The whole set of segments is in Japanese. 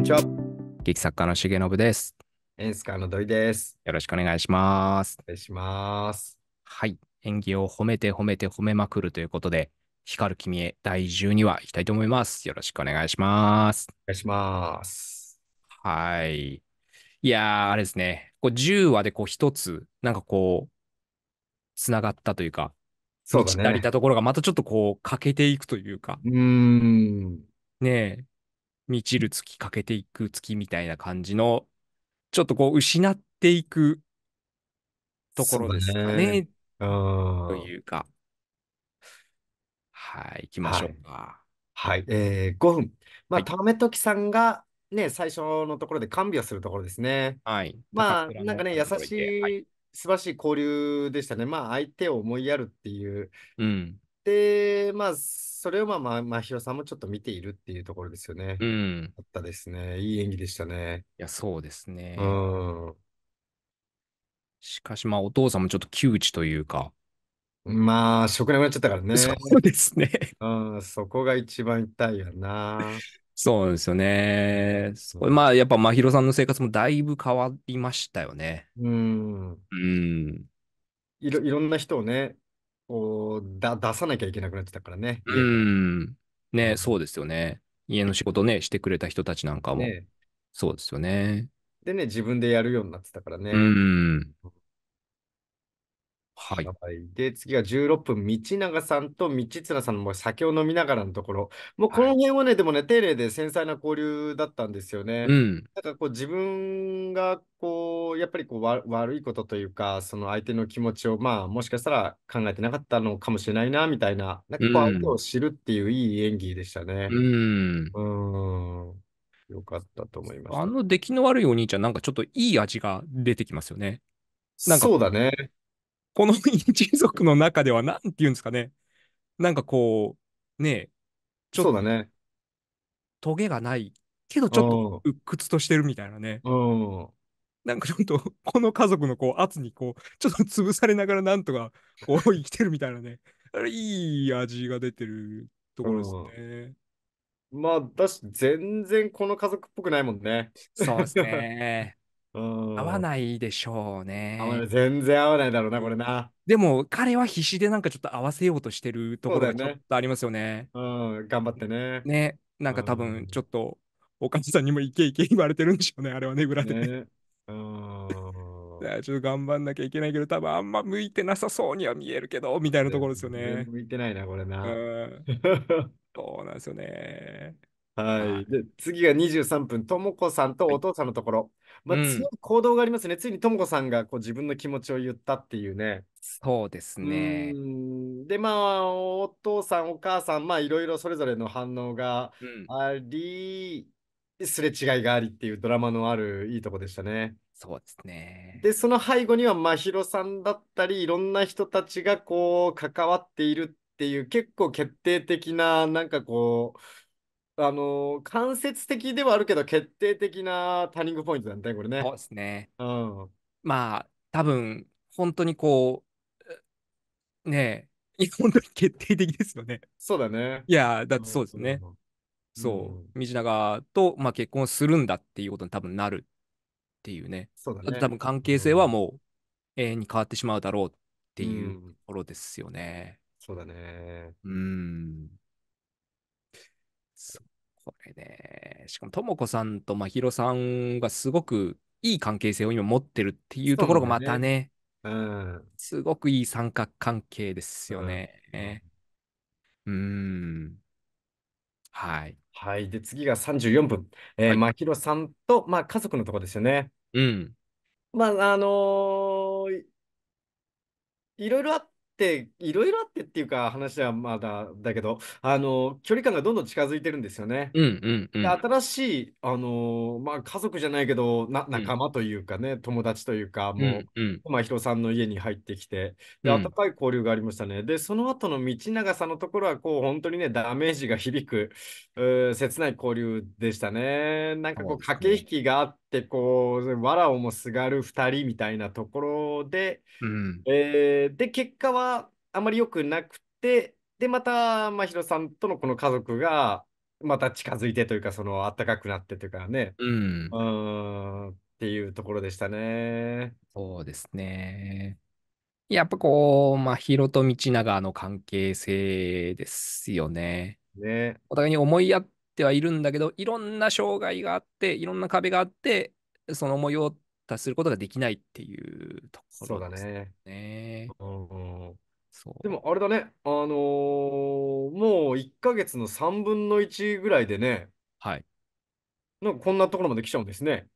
んにちは。劇作家の重信です。演出家の土井です。よろしくお願いします。お願いします。はい。演技を褒めて褒めて褒めまくるということで、光る君へ第12話いきたいと思います。よろしくお願いします。お願いします。はい。いやー、あれですね。こう10話でこう一つ、なんかこう、つながったというか、そうだね。なりたところがまたちょっとこう、欠けていくというか。うん。ねえ、満ちる月、欠けていく月みたいな感じの、ちょっとこう、失っていくところですかね。ねというか。はい、行きましょうか。はい、はい、えー、5分。まあ、為時さんが、ね、最初のところで看病するところですね。はい。まあ、なんかね、優しい、はい、素晴らしい交流でしたね。まあ、相手を思いやるっていう、うん、で、まあ、それをまあ、まあ、まひろさんもちょっと見ているっていうところですよね。うん。あったですね。いい演技でしたね。いや、そうですね。うん。しかし、まあ、お父さんもちょっと窮地というか。まあ、食になっちゃったからね。そう ですね。うん、そこが一番痛いよな。そうですよね。まあ、やっぱ、真宙さんの生活もだいぶ変わりましたよね。うん。うん。いろいろんな人をね、うだ出さなきゃいけなくなってたからね。うん。ね、そうですよね。家の仕事ね、してくれた人たちなんかも。ね、そうですよね。でね、自分でやるようになってたからね。うん。はい。で、次が16分、道長さんと道綱さんも酒を飲みながらのところ。もうこの辺はね、はい、でもね、丁寧で繊細な交流だったんですよね。うん、なんかこう自分がこう、やっぱりこう悪いことというか、その相手の気持ちを、まあもしかしたら考えてなかったのかもしれないな、みたいな、なんかこう、相手を知るっていういい演技でしたね。うん。うんよかったと思います。あの出来の悪いお兄ちゃん、なんかちょっといい味が出てきますよね。なんかそうだね。この一族の中では何て言うんですかね。なんかこう、ねえ、ちょっと、そうだね。トゲがない、けどちょっと鬱屈としてるみたいなね。なんかちょっと、この家族のこう圧にこう、ちょっと潰されながらなんとかこう生きてるみたいなね。あれ、いい味が出てるところですね。まあ、だし、全然この家族っぽくないもんね。そうですね。合わないでしょうね。全然合わないだろうな、これな。でも彼は必死でなんかちょっと合わせようとしてるところがちょっとありますよね。うん、頑張ってね。ね、なんか多分ちょっとおか母さんにもイケイケ言われてるんでしょうね、あれはね、裏でね。ね。うん。いやちょっと頑張んなきゃいけないけど、多分あんま向いてなさそうには見えるけど、みたいなところですよね。向いてないな、これうな。ん、そうなんですよね。はい。で、次が23分、ともこさんとお父さんのところ。まあ、強い行動がありますね。ついにともこさんがこう自分の気持ちを言ったっていうね。そうですねで、まあ、お父さん、お母さん、まあ、いろいろそれぞれの反応がうん、あり、すれ違いがありっていうドラマのあるいいとこでしたね。そうですね。で、その背後には、まひろさんだったり、いろんな人たちがこう、関わっているっていう、結構決定的な、なんかこう、あの、間接的ではあるけど、決定的なターニングポイントだね、これね。そうですね。うん。まあ、多分、本当にこう、ねえ、本当に決定的ですよね。そうだね。いや、だってそうですね。そう、道長と、まあ、結婚するんだっていうことに多分なるっていうね。そうだね。多分関係性はもう永遠に変わってしまうだろうっていうところですよね。そうだね。うん。そこれね、しかもともこさんとまひろさんがすごくいい関係性を今持ってるっていうところがまたね、うん、すごくいい三角関係ですよね。うん、うんはい。はい。で、次が34分。えー、まひろさんと、まあ、家族のとこですよね。うん。まあ、あのー、いろいろあっっていろいろあってっていうか話はまだだけどあの距離感がどんどん近づいてるんですよね。うんうんうん、で新しいあの、まあ、家族じゃないけどな仲間というかね、うん、友達というかもう、うんうん、さんの家に入ってきてで温かい交流がありましたね。でその後の道長さんのところはこう本当にねダメージが響く切ない交流でしたね。なんかこう駆け引きがあってってこう、わらをもすがる2人みたいなところで、うん、えー、で、結果はあまり良くなくて、で、また、まひろさんとのこの家族が、また近づいてというか、その、暖かくなってというかね、うん、うんっていうところでしたね。そうですね。やっぱこう、まあ、と道長の関係性ですよね。ね。お互いに思いやっってはいるんだけど、いろんな障害があって、いろんな壁があって、その思いを達することができないっていうところですね。そうだね。うんそうでもあれだね、あのー、もう1か月の3分の1ぐらいでね、はい。なんかこんなところまで来ちゃうんですね。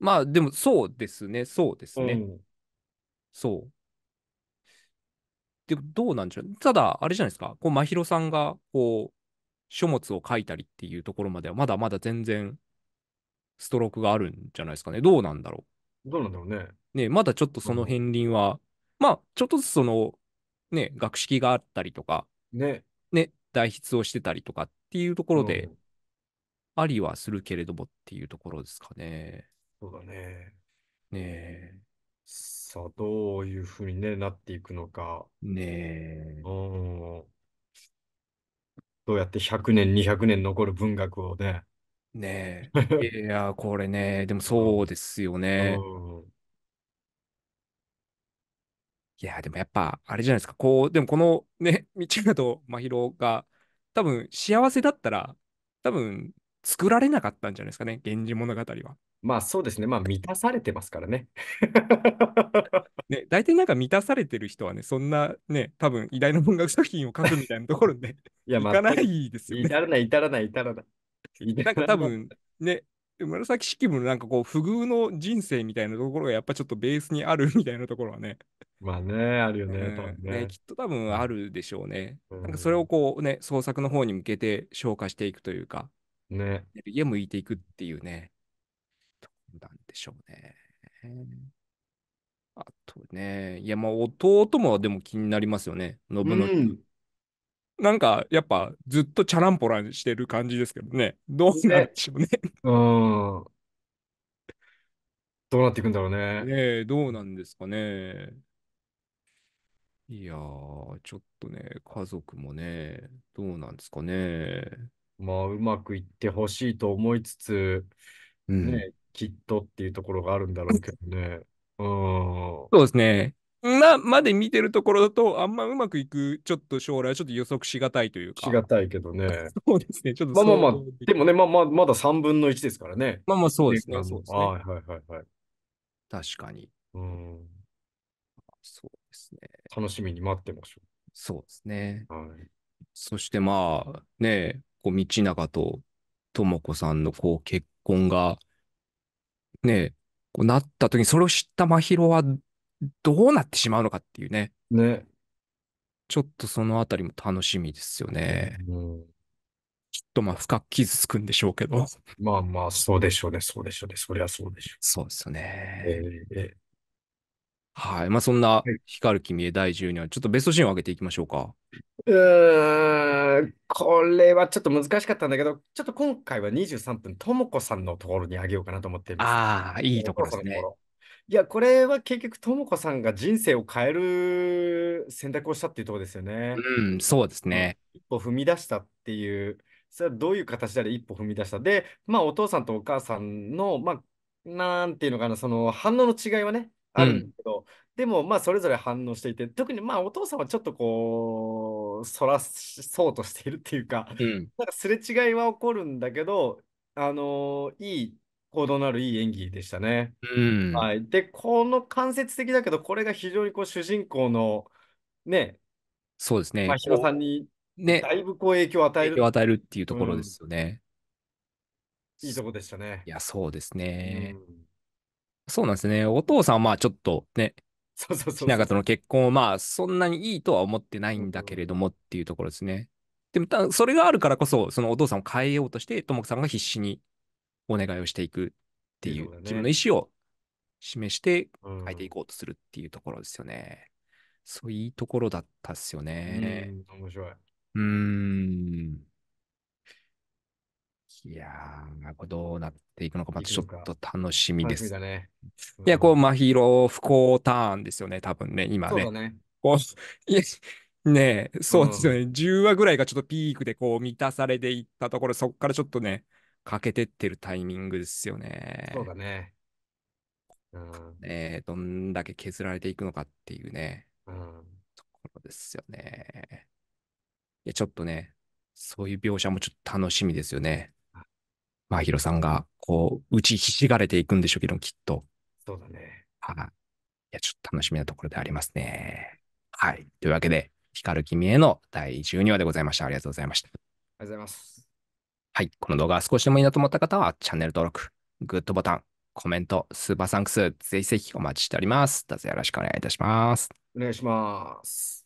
まあでもそうですね、そうですね。うん、そう。で、どうなんでしょう。ただ、あれじゃないですか、こう、真宙さんが、こう、書物を書いたりっていうところまでは、まだまだ全然ストロークがあるんじゃないですかね。どうなんだろう。どうなんだろうね。ね、まだちょっとその片鱗は、まあ、ちょっとずつその、ね、学識があったりとか、ね、ね、代筆をしてたりとかっていうところで、うん、ありはするけれどもっていうところですかね。そうだね。ねえ。さあ、どういうふうに、ね、なっていくのか。ねえ。うん。どうやって100年、200年残る文学をね。ねえ。いや、これね、でもそうですよね。いや、でもやっぱ、あれじゃないですか。こう、でもこのね、道枝と真宙が、多分幸せだったら、多分作られなかったんじゃないですかね、源氏物語は。まあそうですね、まあ満たされてますからね。ね大体なんか満たされてる人はね、そんなね、多分偉大な文学作品を書くみたいなところで、いや、まあ、かないですよね。至らない、至らない、至らない。なんか多分ね、紫式部のなんかこう不遇の人生みたいなところがやっぱちょっとベースにあるみたいなところはね。まあね、あるよね。うん、ね、ね、きっと多分あるでしょうね。うん、なんかそれをこうね、創作の方に向けて消化していくというか。ね。家向いていくっていうね、どうなんでしょうね。あとね、いや、まあ、弟もでも気になりますよね、信の、うん、なんか、やっぱ、ずっとチャランポランしてる感じですけどね、どうなんでしょうね。ねうん。どうなっていくんだろうね。ねえ、どうなんですかね。いやー、ちょっとね、家族もね、どうなんですかね。まあ、うまくいってほしいと思いつつ、うん、ね、きっとっていうところがあるんだろうけどね。うん、そうですね。ま、まで見てるところだと、あんまうまくいく、ちょっと将来、ちょっと予測しがたいというか。しがたいけどね。そうですね。ちょっとまあまあまあ、でもね、まあまあ、まだ3分の1ですからね。まあまあ、そうですね。そうですね。はいはいはいはい。確かに。うん。そうですね。楽しみに待ってましょう。そうですね。はい。そしてまあ、ねこう道長と智子さんのこう結婚が、ね、こうなった時にそれを知った真宙はどうなってしまうのかっていうね。ね。ちょっとそのあたりも楽しみですよね。うん、きっとまあ深く傷つくんでしょうけど。まあまあ、そうでしょうね、そうでしょうね。そりゃそうでしょう。そうですよね。えー、えーはい。まあ、そんな光る君へ第12話、ちょっとベストシーンを上げていきましょうか。うーん、これはちょっと難しかったんだけど、ちょっと今回は23分、ともこさんのところにあげようかなと思ってます。ああ、いいところですね。いや、これは結局、ともこさんが人生を変える選択をしたっていうところですよね。うん、そうですね。一歩踏み出したっていう、それはどういう形であれ一歩踏み出した。で、まあ、お父さんとお母さんの、まあ、なんていうのかな、その反応の違いはね、あるんだけど、うん、でもまあそれぞれ反応していて特にまあお父さんはちょっとこうそらそうとしているっていうかうん、なんかすれ違いは起こるんだけどあのー、いい行動のあるいい演技でしたね。うんはい、でこの間接的だけどこれが非常にこう主人公のねそうですね、まあ、ヒロさんにね、だいぶこう影響を与える。与えるっていうところですよね。いいとこでしたね。いや、そうですね。うんそうなんですね。お父さんはまあちょっとね、そうそうそうの結婚をまあそんなにいいとは思ってないんだけれどもっていうところですね。でもたそれがあるからこそ、そのお父さんを変えようとして、ともこさんが必死にお願いをしていくっていう、自分の意思を示して変えていこうとするっていうところですよね。そういいところだったっすよね。面白い。うーんいやー、どうなっていくのか、またちょっと楽しみです。いねうん、いや、こう、真宙不幸ターンですよね、多分ね、今ね。そうね。こういやねえ、そうですよね、うん、10話ぐらいがちょっとピークでこう満たされていったところ、そこからちょっとね、欠けてってるタイミングですよね。そうだね。うん、えどんだけ削られていくのかっていうね、うん、ところですよね。いや、ちょっとね、そういう描写もちょっと楽しみですよね。まあ、ヒロさんが、こう、打ちひしがれていくんでしょうけど、きっと。そうだね。はい、あ。いや、ちょっと楽しみなところでありますね。はい。というわけで、光る君への第12話でございました。ありがとうございました。ありがとうございます。はい。この動画が少しでもいいなと思った方は、チャンネル登録、グッドボタン、コメント、スーパーサンクス、ぜひぜひお待ちしております。どうぞよろしくお願いいたします。お願いします。